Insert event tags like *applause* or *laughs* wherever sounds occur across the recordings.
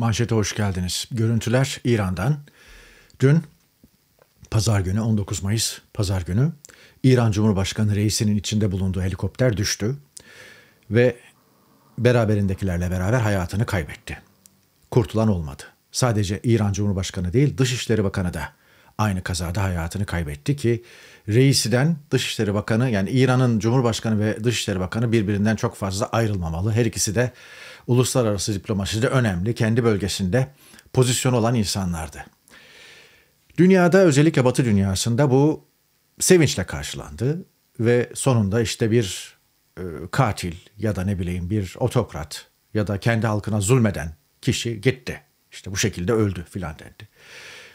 Manşete hoş geldiniz. Görüntüler İran'dan. Dün pazar günü 19 Mayıs pazar günü İran Cumhurbaşkanı reisinin içinde bulunduğu helikopter düştü ve beraberindekilerle beraber hayatını kaybetti. Kurtulan olmadı. Sadece İran Cumhurbaşkanı değil Dışişleri Bakanı da aynı kazada hayatını kaybetti ki reisiden Dışişleri Bakanı yani İran'ın Cumhurbaşkanı ve Dışişleri Bakanı birbirinden çok fazla ayrılmamalı. Her ikisi de uluslararası diplomaside önemli, kendi bölgesinde pozisyon olan insanlardı. Dünyada özellikle Batı dünyasında bu sevinçle karşılandı ve sonunda işte bir e, katil ya da ne bileyim bir otokrat ya da kendi halkına zulmeden kişi gitti. İşte bu şekilde öldü filan dendi.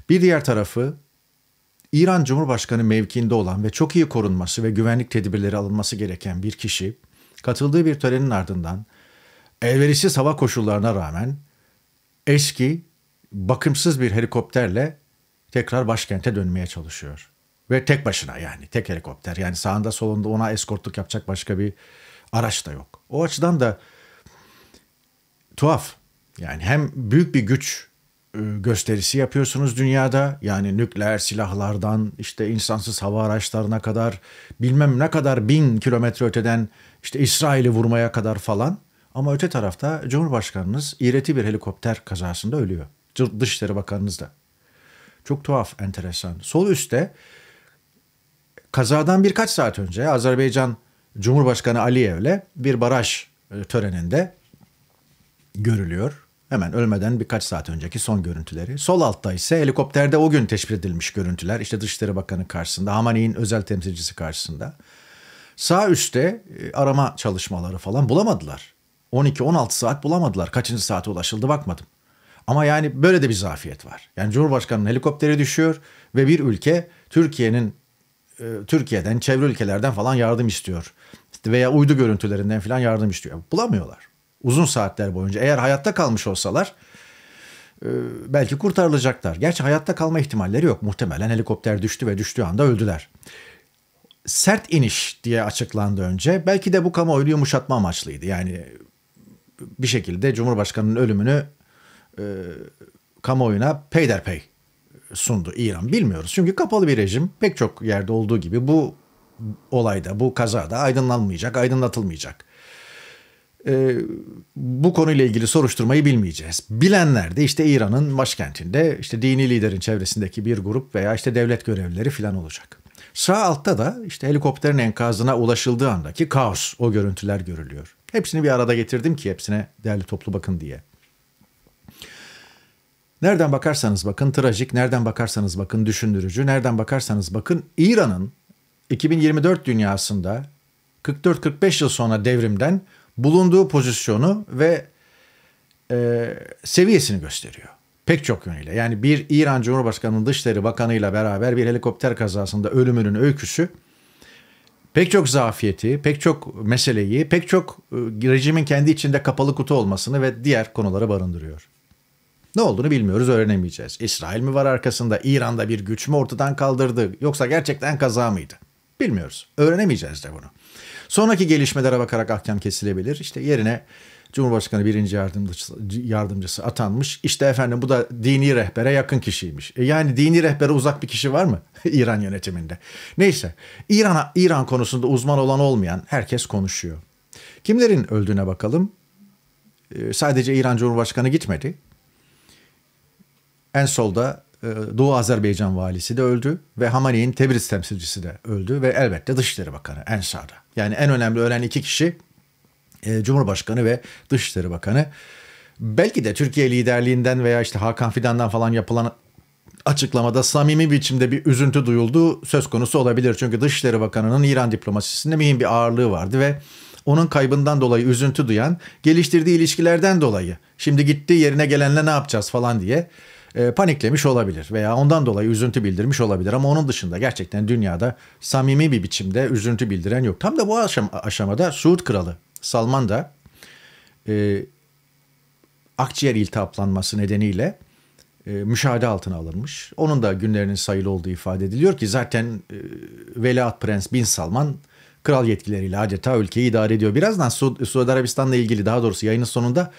Bir diğer tarafı İran Cumhurbaşkanı mevkiinde olan ve çok iyi korunması ve güvenlik tedbirleri alınması gereken bir kişi katıldığı bir törenin ardından elverişsiz hava koşullarına rağmen eski bakımsız bir helikopterle tekrar başkente dönmeye çalışıyor. Ve tek başına yani tek helikopter yani sağında solunda ona eskortluk yapacak başka bir araç da yok. O açıdan da tuhaf yani hem büyük bir güç e, gösterisi yapıyorsunuz dünyada. Yani nükleer silahlardan işte insansız hava araçlarına kadar bilmem ne kadar bin kilometre öteden işte İsrail'i vurmaya kadar falan. Ama öte tarafta Cumhurbaşkanınız iğreti bir helikopter kazasında ölüyor. Dışişleri Bakanınız da. Çok tuhaf, enteresan. Sol üstte kazadan birkaç saat önce Azerbaycan Cumhurbaşkanı Aliyev'le bir baraj e, töreninde görülüyor Hemen ölmeden birkaç saat önceki son görüntüleri. Sol altta ise helikopterde o gün teşhir edilmiş görüntüler. İşte Dışişleri Bakanı karşısında, Hamani'nin özel temsilcisi karşısında. Sağ üstte e, arama çalışmaları falan bulamadılar. 12-16 saat bulamadılar. Kaçıncı saate ulaşıldı bakmadım. Ama yani böyle de bir zafiyet var. Yani Cumhurbaşkanı'nın helikopteri düşüyor ve bir ülke Türkiye'nin e, Türkiye'den, çevre ülkelerden falan yardım istiyor. Veya uydu görüntülerinden falan yardım istiyor. Bulamıyorlar uzun saatler boyunca. Eğer hayatta kalmış olsalar e, belki kurtarılacaklar. Gerçi hayatta kalma ihtimalleri yok. Muhtemelen helikopter düştü ve düştüğü anda öldüler. Sert iniş diye açıklandı önce. Belki de bu kamuoyunu yumuşatma amaçlıydı. Yani bir şekilde Cumhurbaşkanı'nın ölümünü e, kamuoyuna peyderpey sundu İran. Bilmiyoruz. Çünkü kapalı bir rejim pek çok yerde olduğu gibi bu olayda, bu kazada aydınlanmayacak, aydınlatılmayacak e, bu konuyla ilgili soruşturmayı bilmeyeceğiz. Bilenler de işte İran'ın başkentinde işte dini liderin çevresindeki bir grup veya işte devlet görevlileri filan olacak. Sağ altta da işte helikopterin enkazına ulaşıldığı andaki kaos o görüntüler görülüyor. Hepsini bir arada getirdim ki hepsine değerli toplu bakın diye. Nereden bakarsanız bakın trajik, nereden bakarsanız bakın düşündürücü, nereden bakarsanız bakın İran'ın 2024 dünyasında 44-45 yıl sonra devrimden bulunduğu pozisyonu ve e, seviyesini gösteriyor. Pek çok yönüyle. Yani bir İran Cumhurbaşkanı'nın Dışişleri Bakanı'yla beraber bir helikopter kazasında ölümünün öyküsü pek çok zafiyeti, pek çok meseleyi, pek çok e, rejimin kendi içinde kapalı kutu olmasını ve diğer konuları barındırıyor. Ne olduğunu bilmiyoruz, öğrenemeyeceğiz. İsrail mi var arkasında, İran'da bir güç mü ortadan kaldırdı yoksa gerçekten kaza mıydı? Bilmiyoruz. Öğrenemeyeceğiz de bunu. Sonraki gelişmelere bakarak ahkam kesilebilir. İşte yerine Cumhurbaşkanı birinci yardımcısı, yardımcısı atanmış. İşte efendim bu da dini rehbere yakın kişiymiş. E yani dini rehbere uzak bir kişi var mı *laughs* İran yönetiminde? Neyse İran İran konusunda uzman olan olmayan herkes konuşuyor. Kimlerin öldüğüne bakalım. E, sadece İran Cumhurbaşkanı gitmedi. En solda ee, Doğu Azerbaycan valisi de öldü ve Hamani'nin Tebriz temsilcisi de öldü ve elbette Dışişleri Bakanı Ensar'da. Yani en önemli ölen iki kişi e, Cumhurbaşkanı ve Dışişleri Bakanı. Belki de Türkiye liderliğinden veya işte Hakan Fidan'dan falan yapılan açıklamada samimi biçimde bir üzüntü duyuldu söz konusu olabilir. Çünkü Dışişleri Bakanı'nın İran diplomasisinde mühim bir ağırlığı vardı ve onun kaybından dolayı üzüntü duyan, geliştirdiği ilişkilerden dolayı şimdi gittiği yerine gelenle ne yapacağız falan diye e, paniklemiş olabilir veya ondan dolayı üzüntü bildirmiş olabilir ama onun dışında gerçekten dünyada samimi bir biçimde üzüntü bildiren yok. Tam da bu aşam, aşamada Suud Kralı Salman da e, akciğer iltihaplanması nedeniyle e, müşahede altına alınmış. Onun da günlerinin sayılı olduğu ifade ediliyor ki zaten e, Veliaht Prens Bin Salman kral yetkileriyle adeta ülkeyi idare ediyor. Birazdan Su Suudi Arabistan'la ilgili daha doğrusu yayının sonunda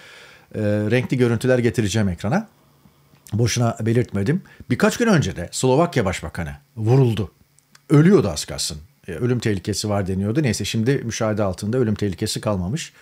e, renkli görüntüler getireceğim ekrana boşuna belirtmedim. Birkaç gün önce de Slovakya Başbakanı vuruldu. Ölüyordu az kalsın. E, ölüm tehlikesi var deniyordu. Neyse şimdi müşahede altında ölüm tehlikesi kalmamış.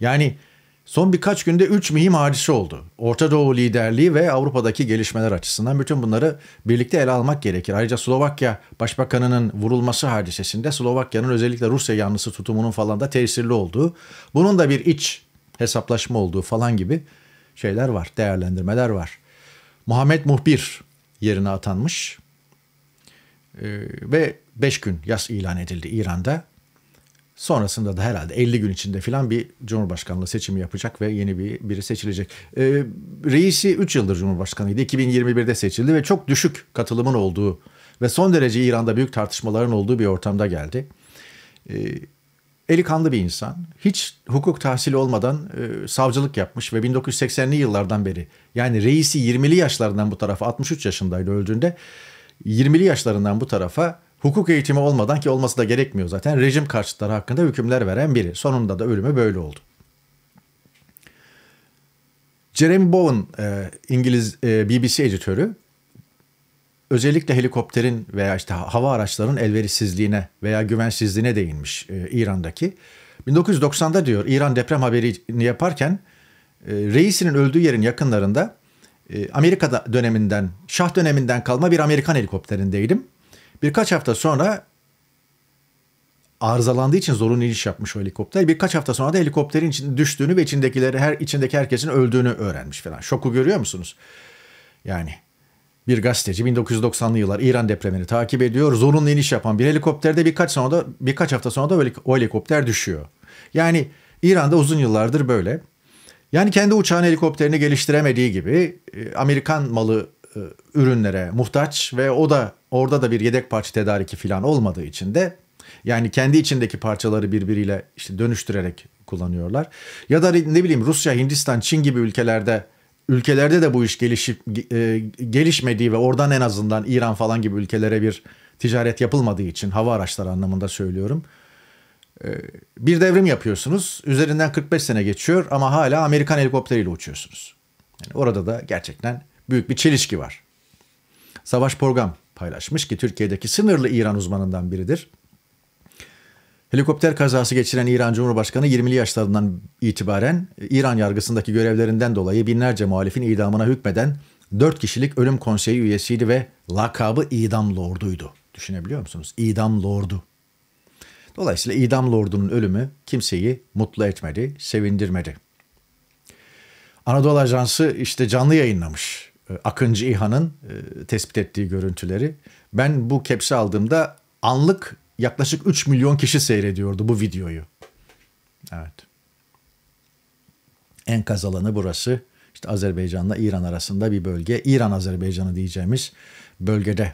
Yani son birkaç günde 3 mühim hadise oldu. Orta Doğu liderliği ve Avrupa'daki gelişmeler açısından bütün bunları birlikte ele almak gerekir. Ayrıca Slovakya Başbakanı'nın vurulması hadisesinde Slovakya'nın özellikle Rusya yanlısı tutumunun falan da tesirli olduğu, bunun da bir iç hesaplaşma olduğu falan gibi şeyler var, değerlendirmeler var. Muhammed Muhbir yerine atanmış e, ve 5 gün yas ilan edildi İran'da. Sonrasında da herhalde 50 gün içinde filan bir cumhurbaşkanlığı seçimi yapacak ve yeni bir biri seçilecek. E, reisi 3 yıldır cumhurbaşkanıydı. 2021'de seçildi ve çok düşük katılımın olduğu ve son derece İran'da büyük tartışmaların olduğu bir ortamda geldi. E, eli kanlı bir insan. Hiç hukuk tahsili olmadan e, savcılık yapmış ve 1980'li yıllardan beri yani reisi 20'li yaşlarından bu tarafa 63 yaşındaydı öldüğünde 20'li yaşlarından bu tarafa hukuk eğitimi olmadan ki olması da gerekmiyor zaten rejim karşıtları hakkında hükümler veren biri. Sonunda da ölümü böyle oldu. Jeremy Bowen, e, İngiliz e, BBC editörü özellikle helikopterin veya işte hava araçlarının elverişsizliğine veya güvensizliğine değinmiş e, İran'daki. 1990'da diyor İran deprem haberini yaparken e, reisinin öldüğü yerin yakınlarında e, Amerika döneminden, Şah döneminden kalma bir Amerikan helikopterindeydim. Birkaç hafta sonra arızalandığı için zorunlu iniş yapmış o helikopter. Birkaç hafta sonra da helikopterin içinde düştüğünü ve içindekileri her içindeki herkesin öldüğünü öğrenmiş falan. Şoku görüyor musunuz? Yani bir gazeteci 1990'lı yıllar İran depremini takip ediyor. Zorunlu iniş yapan bir helikopterde birkaç sonra da birkaç hafta sonra da o helikopter düşüyor. Yani İran'da uzun yıllardır böyle. Yani kendi uçağın helikopterini geliştiremediği gibi e, Amerikan malı e, ürünlere muhtaç ve o da orada da bir yedek parça tedariki falan olmadığı için de yani kendi içindeki parçaları birbiriyle işte dönüştürerek kullanıyorlar. Ya da ne bileyim Rusya, Hindistan, Çin gibi ülkelerde ülkelerde de bu iş gelişip e, gelişmediği ve oradan en azından İran falan gibi ülkelere bir ticaret yapılmadığı için hava araçları anlamında söylüyorum. E, bir devrim yapıyorsunuz. Üzerinden 45 sene geçiyor ama hala Amerikan helikopteriyle uçuyorsunuz. Yani orada da gerçekten büyük bir çelişki var. Savaş Program paylaşmış ki Türkiye'deki sınırlı İran uzmanından biridir. Helikopter kazası geçiren İran Cumhurbaşkanı 20'li yaşlarından itibaren e, İran yargısındaki görevlerinden dolayı binlerce muhalifin idamına hükmeden 4 kişilik ölüm konseyi üyesiydi ve lakabı idam Lordu'ydu. Düşünebiliyor musunuz? İdam Lordu. Dolayısıyla idam Lordu'nun ölümü kimseyi mutlu etmedi, sevindirmedi. Anadolu Ajansı işte canlı yayınlamış e, Akıncı İHA'nın e, tespit ettiği görüntüleri. Ben bu kepsi aldığımda anlık yaklaşık 3 milyon kişi seyrediyordu bu videoyu. Evet. Enkaz alanı burası. İşte Azerbaycan'la İran arasında bir bölge. İran Azerbaycan'ı diyeceğimiz bölgede.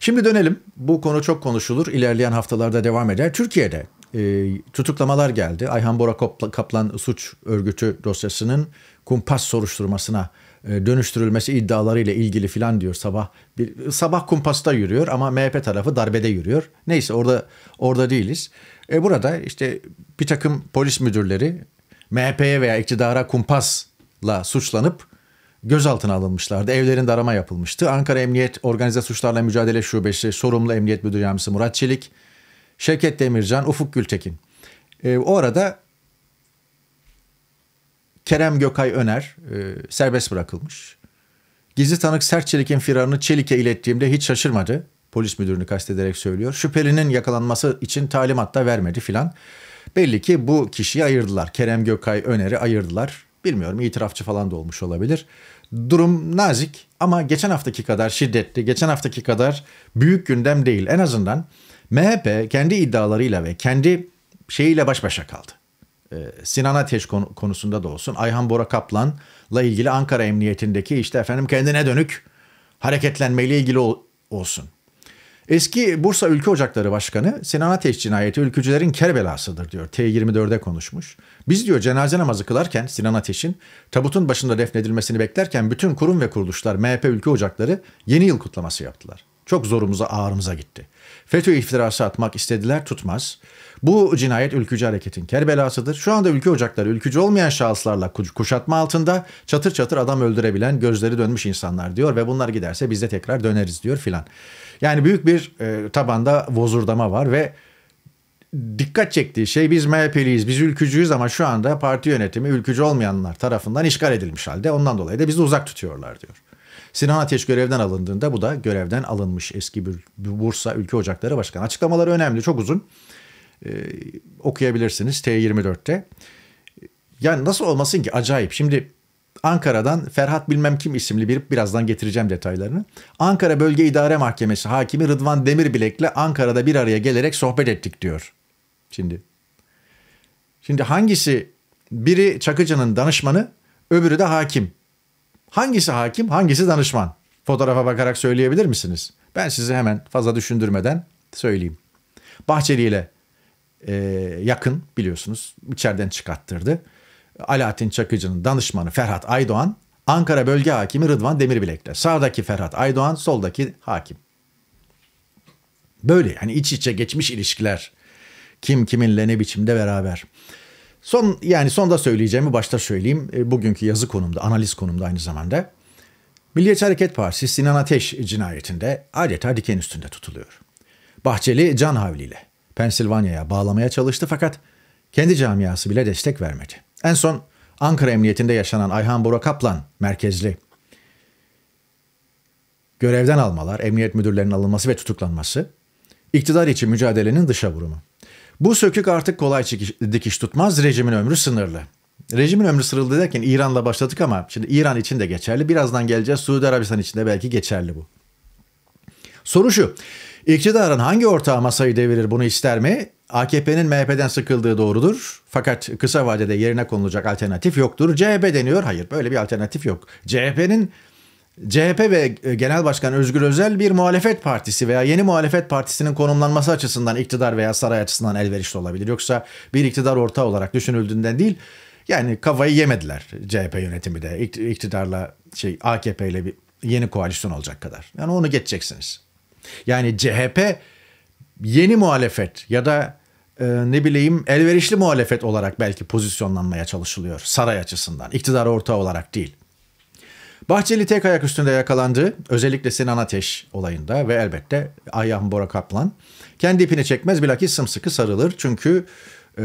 Şimdi dönelim. Bu konu çok konuşulur. İlerleyen haftalarda devam eder. Türkiye'de e, tutuklamalar geldi. Ayhan Bora Kaplan suç örgütü dosyasının kumpas soruşturmasına e, dönüştürülmesi iddialarıyla ilgili filan diyor sabah. Bir, sabah kumpasta yürüyor ama MHP tarafı darbede yürüyor. Neyse orada orada değiliz. E burada işte bir takım polis müdürleri MHP'ye veya iktidara kumpasla suçlanıp gözaltına alınmışlardı. Evlerinde arama yapılmıştı. Ankara Emniyet Organize Suçlarla Mücadele Şubesi sorumlu Emniyet Müdür Yardımcısı Murat Çelik, Şevket Demircan, Ufuk Gültekin. E, o arada Kerem Gökay Öner e, serbest bırakılmış. Gizli tanık Sert Çelik'in firarını Çelik'e ilettiğimde hiç şaşırmadı. Polis müdürünü kastederek söylüyor. Şüphelinin yakalanması için talimat da vermedi filan. Belli ki bu kişiyi ayırdılar. Kerem Gökay Öner'i ayırdılar. Bilmiyorum itirafçı falan da olmuş olabilir. Durum nazik ama geçen haftaki kadar şiddetli, geçen haftaki kadar büyük gündem değil. En azından MHP kendi iddialarıyla ve kendi şeyiyle baş başa kaldı. Ee, Sinan Ateş konusunda da olsun Ayhan Bora Kaplan'la ilgili Ankara Emniyetindeki işte efendim kendine dönük hareketlenmeyle ilgili olsun. Eski Bursa Ülke Ocakları Başkanı Sinan Ateş cinayeti ülkücülerin kerbelasıdır diyor. T24'de konuşmuş. Biz diyor cenaze namazı kılarken Sinan Ateş'in tabutun başında defnedilmesini beklerken bütün kurum ve kuruluşlar MHP Ülke Ocakları yeni yıl kutlaması yaptılar. Çok zorumuza ağrımıza gitti. FETÖ iftirası atmak istediler tutmaz. Bu cinayet ülkücü hareketin kerbelasıdır. Şu anda ülke ocakları ülkücü olmayan şahıslarla kuşatma altında çatır çatır adam öldürebilen gözleri dönmüş insanlar diyor ve bunlar giderse biz de tekrar döneriz diyor filan. Yani büyük bir e, tabanda vozurdama var ve dikkat çektiği şey biz MHP'liyiz, biz ülkücüyüz ama şu anda parti yönetimi ülkücü olmayanlar tarafından işgal edilmiş halde. Ondan dolayı da bizi uzak tutuyorlar diyor. Sinan Ateş görevden alındığında bu da görevden alınmış eski bir Bursa Ülke Ocakları Başkanı. Açıklamaları önemli, çok uzun. Ee, okuyabilirsiniz T24'te. Yani nasıl olmasın ki acayip. Şimdi Ankara'dan Ferhat bilmem kim isimli bir birazdan getireceğim detaylarını. Ankara Bölge İdare Mahkemesi hakimi Rıdvan Demirbilek'le Ankara'da bir araya gelerek sohbet ettik diyor. Şimdi. Şimdi hangisi biri Çakıcı'nın danışmanı, öbürü de hakim. Hangisi hakim, hangisi danışman? Fotoğrafa bakarak söyleyebilir misiniz? Ben sizi hemen fazla düşündürmeden söyleyeyim. Bahçeli ile e, yakın biliyorsunuz içeriden çıkarttırdı. Alaaddin Çakıcı'nın danışmanı Ferhat Aydoğan, Ankara Bölge Hakimi Rıdvan Demirbilek'te. Sağdaki Ferhat Aydoğan, soldaki hakim. Böyle yani iç içe geçmiş ilişkiler. Kim kiminle ne biçimde beraber. Son yani son da söyleyeceğimi başta söyleyeyim. E, bugünkü yazı konumda, analiz konumda aynı zamanda. Milliyetçi Hareket Partisi Sinan Ateş cinayetinde adeta diken üstünde tutuluyor. Bahçeli can havliyle Pensilvanya'ya bağlamaya çalıştı fakat kendi camiası bile destek vermedi. En son Ankara Emniyetinde yaşanan Ayhan Bora Kaplan merkezli görevden almalar, emniyet müdürlerinin alınması ve tutuklanması, iktidar için mücadelenin dışa vurumu. Bu sökük artık kolay çekiş, dikiş tutmaz. Rejimin ömrü sınırlı. Rejimin ömrü sınırlı derken İran'la başladık ama şimdi İran için de geçerli. Birazdan geleceğiz. Suudi Arabistan için de belki geçerli bu. Soru şu. İktidarın hangi ortağı masayı devirir bunu ister mi? AKP'nin MHP'den sıkıldığı doğrudur. Fakat kısa vadede yerine konulacak alternatif yoktur. CHP deniyor. Hayır böyle bir alternatif yok. CHP'nin CHP ve e, Genel Başkan Özgür Özel bir muhalefet partisi veya yeni muhalefet partisinin konumlanması açısından iktidar veya saray açısından elverişli olabilir. Yoksa bir iktidar ortağı olarak düşünüldüğünden değil. Yani kafayı yemediler CHP yönetimi de iktidarla şey AKP ile bir yeni koalisyon olacak kadar. Yani onu geçeceksiniz. Yani CHP yeni muhalefet ya da e, ne bileyim elverişli muhalefet olarak belki pozisyonlanmaya çalışılıyor saray açısından. İktidar ortağı olarak değil. Bahçeli tek ayak üstünde yakalandı. Özellikle Sinan Ateş olayında ve elbette Ayhan Bora Kaplan. Kendi ipini çekmez bilakis sımsıkı sarılır. Çünkü e,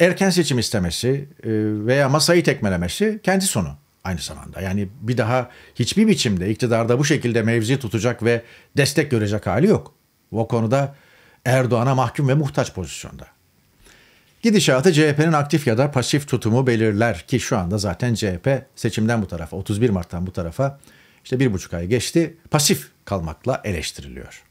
erken seçim istemesi e, veya masayı tekmelemesi kendi sonu aynı zamanda. Yani bir daha hiçbir biçimde iktidarda bu şekilde mevzi tutacak ve destek görecek hali yok. O konuda Erdoğan'a mahkum ve muhtaç pozisyonda. Gidişatı CHP'nin aktif ya da pasif tutumu belirler ki şu anda zaten CHP seçimden bu tarafa 31 Mart'tan bu tarafa işte bir buçuk ay geçti pasif kalmakla eleştiriliyor.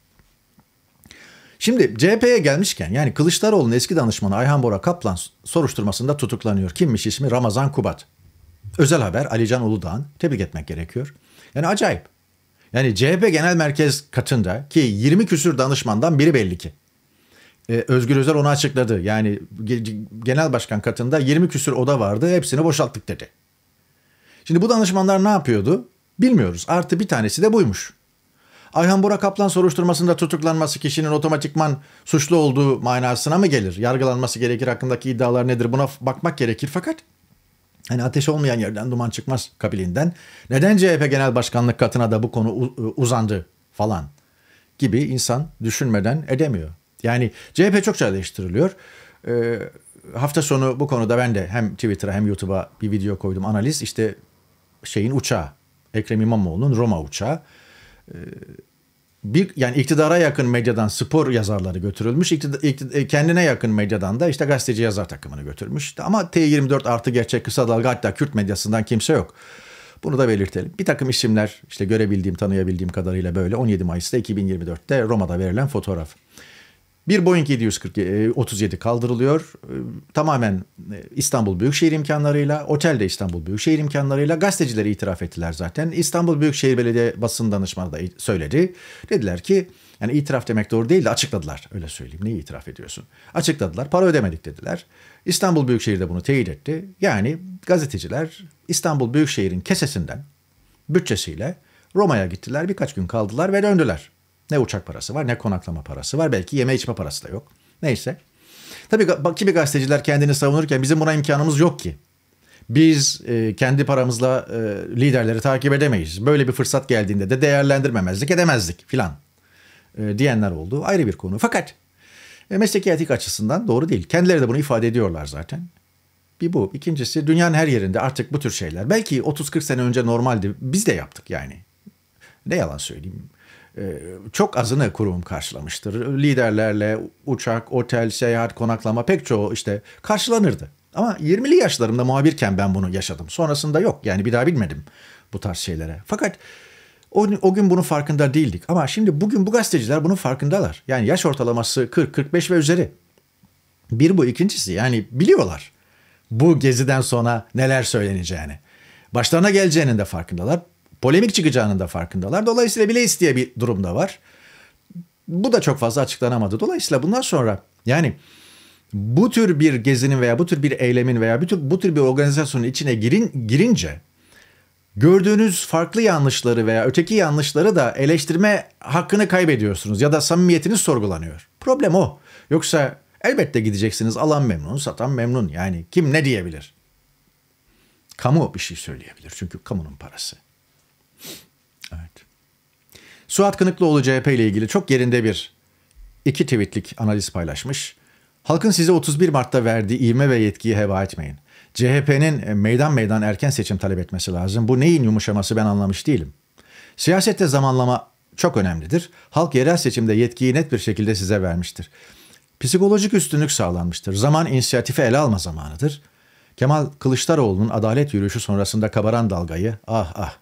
Şimdi CHP'ye gelmişken yani Kılıçdaroğlu'nun eski danışmanı Ayhan Bora Kaplan soruşturmasında tutuklanıyor. Kimmiş ismi? Ramazan Kubat. Özel haber Alican Uludağ'ın tebrik etmek gerekiyor. Yani acayip. Yani CHP Genel Merkez katında ki 20 küsür danışmandan biri belli ki e, Özgür Özel onu açıkladı. Yani genel başkan katında 20 küsür oda vardı hepsini boşalttık dedi. Şimdi bu danışmanlar ne yapıyordu? Bilmiyoruz. Artı bir tanesi de buymuş. Ayhan Bora Kaplan soruşturmasında tutuklanması kişinin otomatikman suçlu olduğu manasına mı gelir? Yargılanması gerekir hakkındaki iddialar nedir? Buna bakmak gerekir fakat hani ateş olmayan yerden duman çıkmaz kabilinden. Neden CHP Genel Başkanlık katına da bu konu uzandı falan gibi insan düşünmeden edemiyor. Yani CHP çokça eleştiriliyor. E, ee, hafta sonu bu konuda ben de hem Twitter'a hem YouTube'a bir video koydum analiz. İşte şeyin uçağı, Ekrem İmamoğlu'nun Roma uçağı. E, bir yani iktidara yakın medyadan spor yazarları götürülmüş. İktidar, iktidar, e, kendine yakın medyadan da işte gazeteci yazar takımını götürmüş. Ama T24 artı gerçek kısa dalga hatta Kürt medyasından kimse yok. Bunu da belirtelim. Bir takım isimler işte görebildiğim, tanıyabildiğim kadarıyla böyle 17 Mayıs'ta 2024'te Roma'da verilen fotoğraf. Bir Boeing 740 37 e, kaldırılıyor. E, tamamen e, İstanbul Büyükşehir imkanlarıyla, otel de İstanbul Büyükşehir imkanlarıyla gazetecilere itiraf ettiler zaten. İstanbul Büyükşehir Belediye basın danışmanı da söyledi. Dediler ki yani itiraf demek doğru değil de açıkladılar. Öyle söyleyeyim. Neyi itiraf ediyorsun? Açıkladılar. Para ödemedik dediler. İstanbul Büyükşehir de bunu teyit etti. Yani gazeteciler İstanbul Büyükşehir'in kesesinden bütçesiyle Roma'ya gittiler. Birkaç gün kaldılar ve döndüler. Ne uçak parası var ne konaklama parası var. Belki yeme içme parası da yok. Neyse. Tabii kimi gazeteciler kendini savunurken bizim buna imkanımız yok ki. Biz e, kendi paramızla e, liderleri takip edemeyiz. Böyle bir fırsat geldiğinde de değerlendirmemezlik edemezdik filan e, diyenler oldu. Ayrı bir konu. Fakat e, mesleki etik açısından doğru değil. Kendileri de bunu ifade ediyorlar zaten. Bir bu. İkincisi dünyanın her yerinde artık bu tür şeyler. Belki 30-40 sene önce normaldi. Biz de yaptık yani. Ne yalan söyleyeyim. Ee, çok azını kurum karşılamıştır. Liderlerle uçak, otel, seyahat, konaklama pek çoğu işte karşılanırdı. Ama 20'li yaşlarımda muhabirken ben bunu yaşadım. Sonrasında yok yani bir daha bilmedim bu tarz şeylere. Fakat o, o gün bunun farkında değildik. Ama şimdi bugün bu gazeteciler bunun farkındalar. Yani yaş ortalaması 40-45 ve üzeri. Bir bu ikincisi yani biliyorlar bu geziden sonra neler söyleneceğini. Başlarına geleceğinin de farkındalar polemik çıkacağının da farkındalar. Dolayısıyla bile isteye bir durum da var. Bu da çok fazla açıklanamadı. Dolayısıyla bundan sonra yani bu tür bir gezinin veya bu tür bir eylemin veya bu tür, bu tür bir organizasyonun içine girin, girince gördüğünüz farklı yanlışları veya öteki yanlışları da eleştirme hakkını kaybediyorsunuz ya da samimiyetiniz sorgulanıyor. Problem o. Yoksa elbette gideceksiniz alan memnun, satan memnun. Yani kim ne diyebilir? Kamu bir şey söyleyebilir çünkü kamunun parası. Evet. Suat Kınıklıoğlu CHP ile ilgili çok yerinde bir iki tweetlik analiz paylaşmış. Halkın size 31 Mart'ta verdiği ivme ve yetkiyi heba etmeyin. CHP'nin e, meydan meydan erken seçim talep etmesi lazım. Bu neyin yumuşaması ben anlamış değilim. Siyasette zamanlama çok önemlidir. Halk yerel seçimde yetkiyi net bir şekilde size vermiştir. Psikolojik üstünlük sağlanmıştır. Zaman inisiyatifi ele alma zamanıdır. Kemal Kılıçdaroğlu'nun adalet yürüyüşü sonrasında kabaran dalgayı ah ah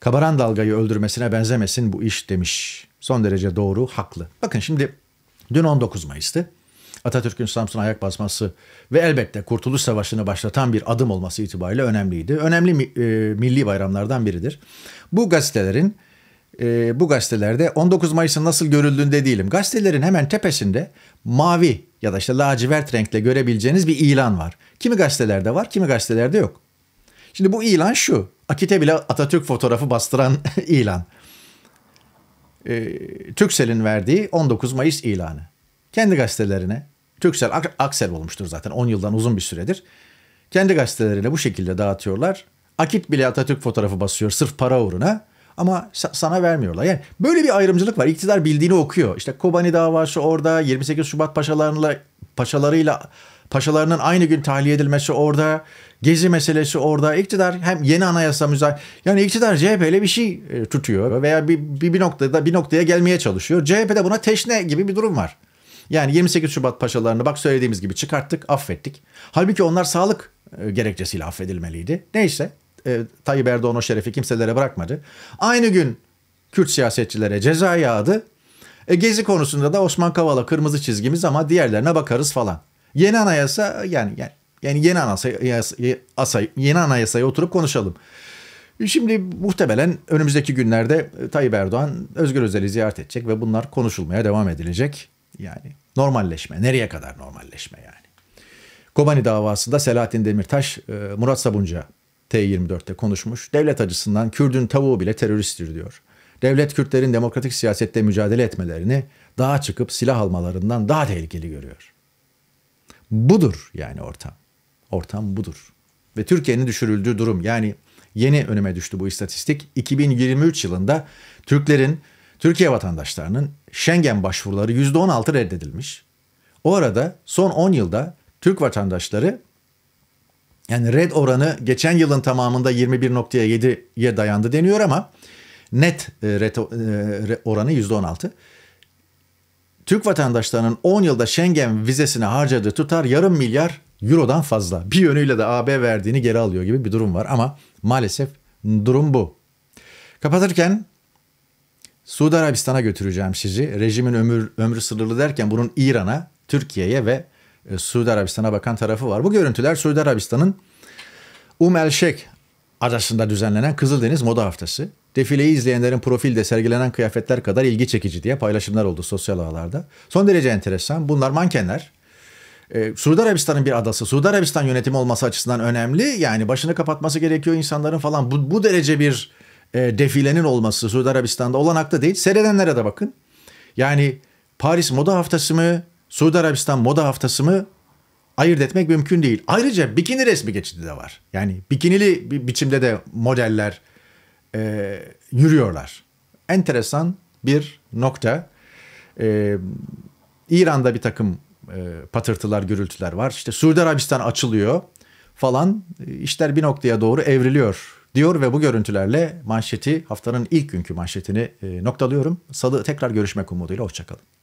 Kabaran dalgayı öldürmesine benzemesin bu iş demiş. Son derece doğru, haklı. Bakın şimdi dün 19 Mayıs'tı. Atatürk'ün Samsun'a ayak basması ve elbette Kurtuluş Savaşı'nı başlatan bir adım olması itibariyle önemliydi. Önemli e, milli bayramlardan biridir. Bu gazetelerin e, bu gazetelerde 19 Mayıs'ın nasıl görüldüğünde değilim. Gazetelerin hemen tepesinde mavi ya da işte lacivert renkle görebileceğiniz bir ilan var. Kimi gazetelerde var, kimi gazetelerde yok. Şimdi bu ilan şu. Akite bile Atatürk fotoğrafı bastıran *laughs* ilan. E, Türksel'in verdiği 19 Mayıs ilanı. Kendi gazetelerine, Türksel Ak- Aksel olmuştur zaten 10 yıldan uzun bir süredir. Kendi gazetelerine bu şekilde dağıtıyorlar. Akit bile Atatürk fotoğrafı basıyor sırf para uğruna ama sana vermiyorlar. Yani böyle bir ayrımcılık var. İktidar bildiğini okuyor. İşte Kobani davası orada 28 Şubat paşalarıyla paşalarıyla Paşalarının aynı gün tahliye edilmesi orada. Gezi meselesi orada. İktidar hem yeni anayasa müzakere. Yani iktidar CHP'yle bir şey e, tutuyor veya bir, bir, bir noktada bir noktaya gelmeye çalışıyor. CHP'de buna teşne gibi bir durum var. Yani 28 Şubat paşalarını bak söylediğimiz gibi çıkarttık, affettik. Halbuki onlar sağlık e, gerekçesiyle affedilmeliydi. Neyse e, Tayyip Erdoğan o şerefi kimselere bırakmadı. Aynı gün Kürt siyasetçilere ceza yağdı. E, gezi konusunda da Osman Kavala kırmızı çizgimiz ama diğerlerine bakarız falan. Yeni anayasa yani yani, yeni anayasa asa, yeni anayasaya oturup konuşalım. Şimdi muhtemelen önümüzdeki günlerde Tayyip Erdoğan Özgür Özel'i ziyaret edecek ve bunlar konuşulmaya devam edilecek. Yani normalleşme nereye kadar normalleşme yani. Kobani davasında Selahattin Demirtaş e, Murat Sabunca T24'te konuşmuş. Devlet acısından Kürdün tavuğu bile teröristtir diyor. Devlet Kürtlerin demokratik siyasette mücadele etmelerini daha çıkıp silah almalarından daha tehlikeli görüyor. Budur yani ortam. Ortam budur. Ve Türkiye'nin düşürüldüğü durum yani yeni önüme düştü bu istatistik. 2023 yılında Türklerin, Türkiye vatandaşlarının Schengen başvuruları %16 reddedilmiş. O arada son 10 yılda Türk vatandaşları yani red oranı geçen yılın tamamında 21.7'ye dayandı deniyor ama net e, red e, oranı %16. Türk vatandaşlarının 10 yılda Schengen vizesine harcadığı tutar yarım milyar eurodan fazla. Bir yönüyle de AB verdiğini geri alıyor gibi bir durum var ama maalesef durum bu. Kapatırken Suudi Arabistan'a götüreceğim sizi. Rejimin ömür, ömrü sınırlı derken bunun İran'a, Türkiye'ye ve e, Suudi Arabistan'a bakan tarafı var. Bu görüntüler Suudi Arabistan'ın Um adasında düzenlenen Kızıldeniz Moda Haftası. Defileyi izleyenlerin profilde sergilenen kıyafetler kadar ilgi çekici diye paylaşımlar oldu sosyal ağlarda. Son derece enteresan. Bunlar mankenler. Ee, Suudi Arabistan'ın bir adası. Suudi Arabistan yönetimi olması açısından önemli. Yani başını kapatması gerekiyor insanların falan. Bu, bu derece bir e, defilenin olması Suudi Arabistan'da olanakta değil. Seyredenlere de bakın. Yani Paris Moda Haftası mı, Suudi Arabistan Moda Haftası mı ayırt etmek mümkün değil. Ayrıca bikini resmi geçidi de var. Yani bikinili bir biçimde de modeller e, yürüyorlar. Enteresan bir nokta. E, İran'da bir takım e, patırtılar, gürültüler var. İşte Suudi Arabistan açılıyor falan. E, işler bir noktaya doğru evriliyor diyor ve bu görüntülerle manşeti haftanın ilk günkü manşetini e, noktalıyorum. Salı tekrar görüşmek umuduyla hoşçakalın.